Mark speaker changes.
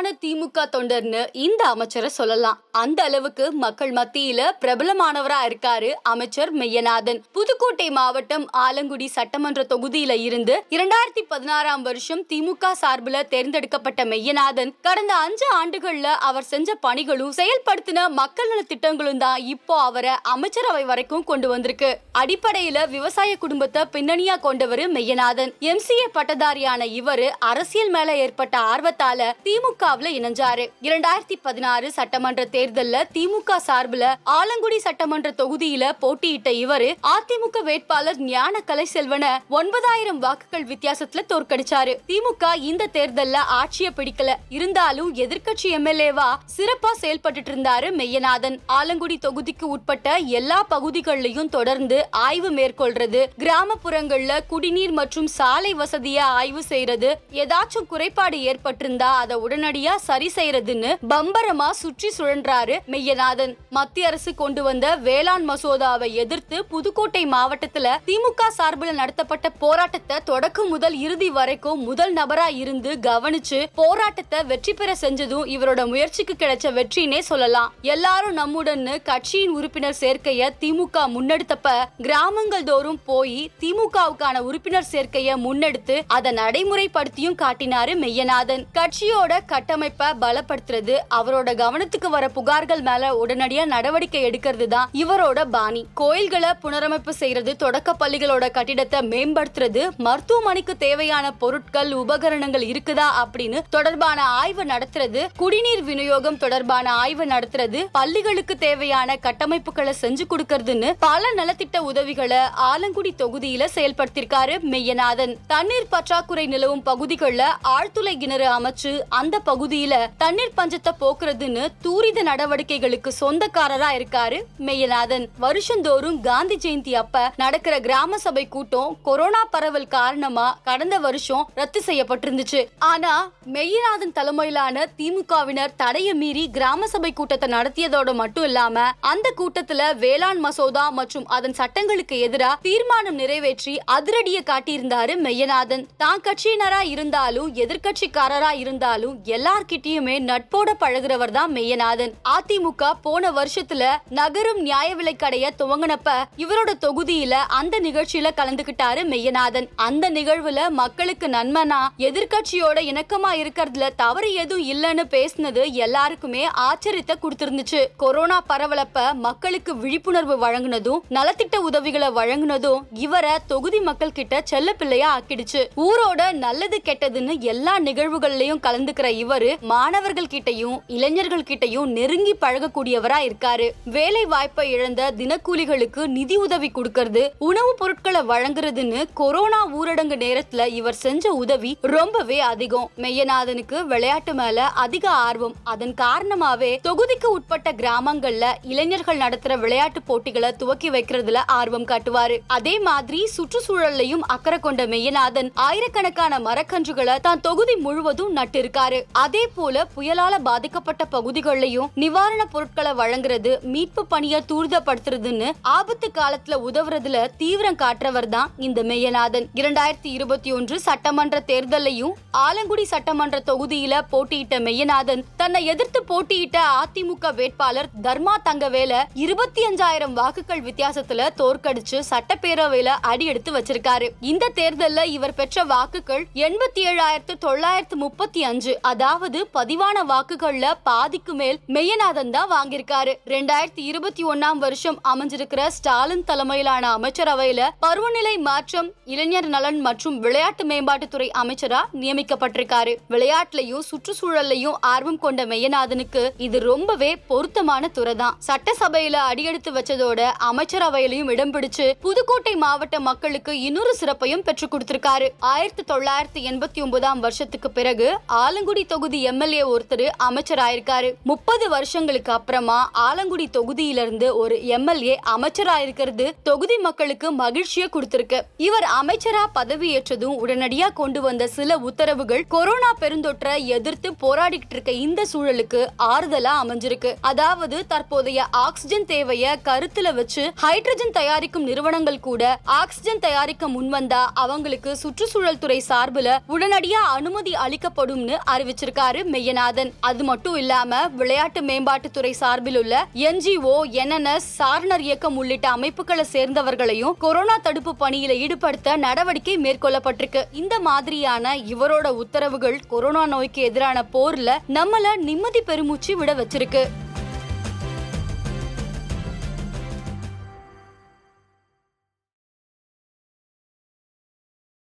Speaker 1: பிரபலமான திமுக தொண்டர்னு இந்த அமைச்சரை சொல்லலாம் அந்த அளவுக்கு மக்கள் மத்தியில பிரபலமானவரா இருக்காரு அமைச்சர் மெய்யநாதன் புதுக்கோட்டை மாவட்டம் ஆலங்குடி சட்டமன்ற தொகுதியில இருந்து இரண்டாயிரத்தி பதினாறாம் வருஷம் திமுக சார்பில் தேர்ந்தெடுக்கப்பட்ட மெய்யநாதன் கடந்த அஞ்சு ஆண்டுகள்ல அவர் செஞ்ச பணிகளும் செயல்படுத்தின மக்கள் நல திட்டங்களும் தான் இப்போ அவரை அமைச்சரவை வரைக்கும் கொண்டு வந்திருக்கு அடிப்படையில விவசாய குடும்பத்தை பின்னணியா கொண்டவர் மெய்யநாதன் எம்சிஏ பட்டதாரியான இவரு அரசியல் மேல ஏற்பட்ட ஆர்வத்தால திமுக திமுகவில் இணைஞ்சாரு இரண்டாயிரத்தி பதினாறு சட்டமன்ற தேர்தலில் திமுக சார்பில் ஆலங்குடி சட்டமன்ற தொகுதியில போட்டியிட்ட இவர் அதிமுக வேட்பாளர் ஞான கலை செல்வன ஒன்பதாயிரம் வாக்குகள் வித்தியாசத்துல தோற்கடிச்சாரு திமுக இந்த தேர்தல்ல ஆட்சியை பிடிக்கல இருந்தாலும் எதிர்கட்சி எம்எல்ஏவா சிறப்பா செயல்பட்டு இருந்தாரு மெய்யநாதன் ஆலங்குடி தொகுதிக்கு உட்பட்ட எல்லா பகுதிகளிலையும் தொடர்ந்து ஆய்வு மேற்கொள்றது கிராமப்புறங்கள்ல குடிநீர் மற்றும் சாலை வசதியை ஆய்வு செய்யறது ஏதாச்சும் குறைபாடு ஏற்பட்டிருந்தா அதை உடனடி உடனடியா சரி செய்யறதுன்னு பம்பரமா சுற்றி சுழன்றாரு மெய்யநாதன் மத்திய அரசு கொண்டு வந்த வேளாண் மசோதாவை எதிர்த்து புதுக்கோட்டை மாவட்டத்துல திமுக சார்பில் நடத்தப்பட்ட போராட்டத்தை தொடக்கம் முதல் இறுதி வரைக்கும் முதல் நபரா இருந்து கவனிச்சு போராட்டத்தை வெற்றி பெற செஞ்சதும் இவரோட முயற்சிக்கு கிடைச்ச வெற்றினே சொல்லலாம் எல்லாரும் நம்முடன்னு கட்சியின் உறுப்பினர் சேர்க்கைய திமுக முன்னெடுத்தப்ப கிராமங்கள் தோறும் போய் திமுகவுக்கான உறுப்பினர் சேர்க்கைய முன்னெடுத்து அதை நடைமுறைப்படுத்தியும் காட்டினாரு மெய்யநாதன் கட்சியோட கட்ட கட்டமைப்பை பலப்படுத்துறது அவரோட கவனத்துக்கு வர புகார்கள் மேல உடனடியா நடவடிக்கை எடுக்கிறது தான் இவரோட பாணி கோயில்களை புனரமைப்பு செய்யறது தொடக்க பள்ளிகளோட கட்டிடத்தை மேம்படுத்துறது மருத்துவமனைக்கு தேவையான பொருட்கள் உபகரணங்கள் இருக்குதா அப்படின்னு தொடர்பான ஆய்வு நடத்துறது குடிநீர் விநியோகம் தொடர்பான ஆய்வு நடத்துறது பள்ளிகளுக்கு தேவையான கட்டமைப்புகளை செஞ்சு கொடுக்கறதுன்னு பல நலத்திட்ட உதவிகளை ஆலங்குடி தொகுதியில செயல்படுத்திருக்காரு மெய்யநாதன் தண்ணீர் பற்றாக்குறை நிலவும் பகுதிகளில் ஆழ்துளை கிணறு அமைச்சு அந்த பகுதி பகுதியில தண்ணீர் பஞ்சத்தை போக்குறதுன்னு தூரித நடவடிக்கைகளுக்கு சொந்தக்காரரா இருக்காரு மெய்யநாதன் வருஷந்தோறும் காந்தி ஜெயந்தி அப்ப நடக்கிற கிராம சபை கூட்டம் கொரோனா பரவல் காரணமா கடந்த வருஷம் ரத்து செய்யப்பட்டிருந்துச்சு ஆனா மெய்யநாதன் தலைமையிலான திமுகவினர் தடையை மீறி கிராம சபை கூட்டத்தை நடத்தியதோட மட்டும் இல்லாம அந்த கூட்டத்துல வேளாண் மசோதா மற்றும் அதன் சட்டங்களுக்கு எதிராக தீர்மானம் நிறைவேற்றி அதிரடியை காட்டியிருந்தாரு மெய்யநாதன் தான் கட்சியினரா இருந்தாலும் எதிர்கட்சிக்காரரா இருந்தாலும் எல்லார்கிட்டயுமே நட்போட பழகுறவர் தான் மெய்யநாதன் அதிமுக போன வருஷத்துல நகரும் நியாய விலை கடைய துவங்கினப்ப இவரோட தொகுதியில அந்த நிகழ்ச்சியில கலந்துகிட்டாரு மெய்யநாதன் அந்த நிகழ்வுல மக்களுக்கு நன்மைனா எதிர்கட்சியோட இணக்கமா இருக்கிறதுல தவறு எதுவும் இல்லைன்னு பேசினது எல்லாருக்குமே ஆச்சரியத்தை கொடுத்திருந்துச்சு கொரோனா பரவலப்ப மக்களுக்கு விழிப்புணர்வு வழங்கினதும் நலத்திட்ட உதவிகளை வழங்கினதும் இவரை தொகுதி மக்கள் கிட்ட செல்ல பிள்ளையா ஆக்கிடுச்சு ஊரோட நல்லது கெட்டதுன்னு எல்லா நிகழ்வுகள்லயும் கலந்துக்கிற இவர் இவரு மாணவர்கள் கிட்டையும் இளைஞர்கள் கிட்டையும் நெருங்கி பழகக்கூடியவரா இருக்காரு வேலை வாய்ப்பை இழந்த தினக்கூலிகளுக்கு நிதி உதவி கொடுக்கறது உணவுப் பொருட்களை வழங்குறதுன்னு கொரோனா ஊரடங்கு நேரத்துல இவர் செஞ்ச உதவி ரொம்பவே அதிகம் மெய்யநாதனுக்கு விளையாட்டு மேல அதிக ஆர்வம் அதன் காரணமாவே தொகுதிக்கு உட்பட்ட கிராமங்கள்ல இளைஞர்கள் நடத்துற விளையாட்டு போட்டிகளை துவக்கி வைக்கிறதுல ஆர்வம் காட்டுவாரு அதே மாதிரி சுற்றுச்சூழல்லையும் அக்கறை கொண்ட மெய்யநாதன் ஆயிரக்கணக்கான மரக்கன்றுகளை தான் தொகுதி முழுவதும் நட்டு இருக்காரு அதே போல புயலால பாதிக்கப்பட்ட பகுதிகளையும் நிவாரண பொருட்களை வழங்குறது மீட்பு பணியை தூரிதப்படுத்துறதுன்னு ஆபத்து காலத்துல உதவுறதுல தீவிரம் காட்டுறவர் தான் இந்த மெய்யநாதன் இரண்டாயிரத்தி இருபத்தி ஒன்று சட்டமன்ற தேர்தலையும் ஆலங்குடி சட்டமன்ற தொகுதியில போட்டியிட்ட மெய்யநாதன் தன்னை எதிர்த்து போட்டியிட்ட அதிமுக வேட்பாளர் தர்மா தங்கவேல இருபத்தி அஞ்சாயிரம் வாக்குகள் வித்தியாசத்துல தோற்கடிச்சு சட்டப்பேரவையில அடி எடுத்து வச்சிருக்காரு இந்த தேர்தல்ல இவர் பெற்ற வாக்குகள் எண்பத்தி ஏழாயிரத்து தொள்ளாயிரத்து முப்பத்தி அஞ்சு அதாவது அதாவது பதிவான வாக்குகள்ல பாதிக்கு மேல் மெய்யநாதன் தான் வாங்கியிருக்காரு ரெண்டாயிரத்தி இருபத்தி ஒன்னாம் வருஷம் அமைஞ்சிருக்கிற ஸ்டாலின் தலைமையிலான அமைச்சரவையில பருவநிலை மாற்றம் இளைஞர் நலன் மற்றும் விளையாட்டு மேம்பாட்டுத்துறை அமைச்சரா நியமிக்கப்பட்டிருக்காரு விளையாட்டுலயும் சுற்றுச்சூழல்லையும் ஆர்வம் கொண்ட மெய்யநாதனுக்கு இது ரொம்பவே பொருத்தமான துறை தான் சட்டசபையில அடியெடுத்து வச்சதோட அமைச்சரவையிலையும் இடம் பிடிச்சு புதுக்கோட்டை மாவட்ட மக்களுக்கு இன்னொரு சிறப்பையும் பெற்றுக் கொடுத்திருக்காரு ஆயிரத்தி தொள்ளாயிரத்தி எண்பத்தி ஒன்பதாம் வருஷத்துக்கு பிறகு ஆலங்குடி தொகுதி எம்எல்ஏ ஒருத்தர் அமைச்சர் ஆயிருக்காரு முப்பது வருஷங்களுக்கு அப்புறமா ஆலங்குடி தொகுதியிலிருந்து ஒரு எம்எல்ஏ அமைச்சர் ஆயிருக்கிறது தொகுதி மக்களுக்கு மகிழ்ச்சியை கொடுத்திருக்கு இவர் அமைச்சரா பதவியேற்றதும் உடனடியா கொண்டு வந்த சில உத்தரவுகள் கொரோனா பெருந்தொற்றை எதிர்த்து போராடிக்கிட்டு இருக்க இந்த சூழலுக்கு ஆறுதலா அமைஞ்சிருக்கு அதாவது தற்போதைய ஆக்சிஜன் தேவைய கருத்துல வச்சு ஹைட்ரஜன் தயாரிக்கும் நிறுவனங்கள் கூட ஆக்சிஜன் தயாரிக்க முன்வந்தா அவங்களுக்கு சுற்றுச்சூழல் துறை சார்பில் உடனடியா அனுமதி அளிக்கப்படும்னு அறிவிச்சிருக்கு கொடுத்திருக்காரு மெய்யநாதன் அது மட்டும் இல்லாம விளையாட்டு மேம்பாட்டுத்துறை சார்பில் உள்ள என்ஜிஓ என்என்எஸ் சாரணர் இயக்கம் உள்ளிட்ட அமைப்புகளை சேர்ந்தவர்களையும் கொரோனா தடுப்பு பணியில ஈடுபடுத்த நடவடிக்கை மேற்கொள்ளப்பட்டிருக்கு இந்த மாதிரியான இவரோட உத்தரவுகள் கொரோனா நோய்க்கு எதிரான போர்ல நம்மள நிம்மதி பெருமூச்சு விட வச்சிருக்கு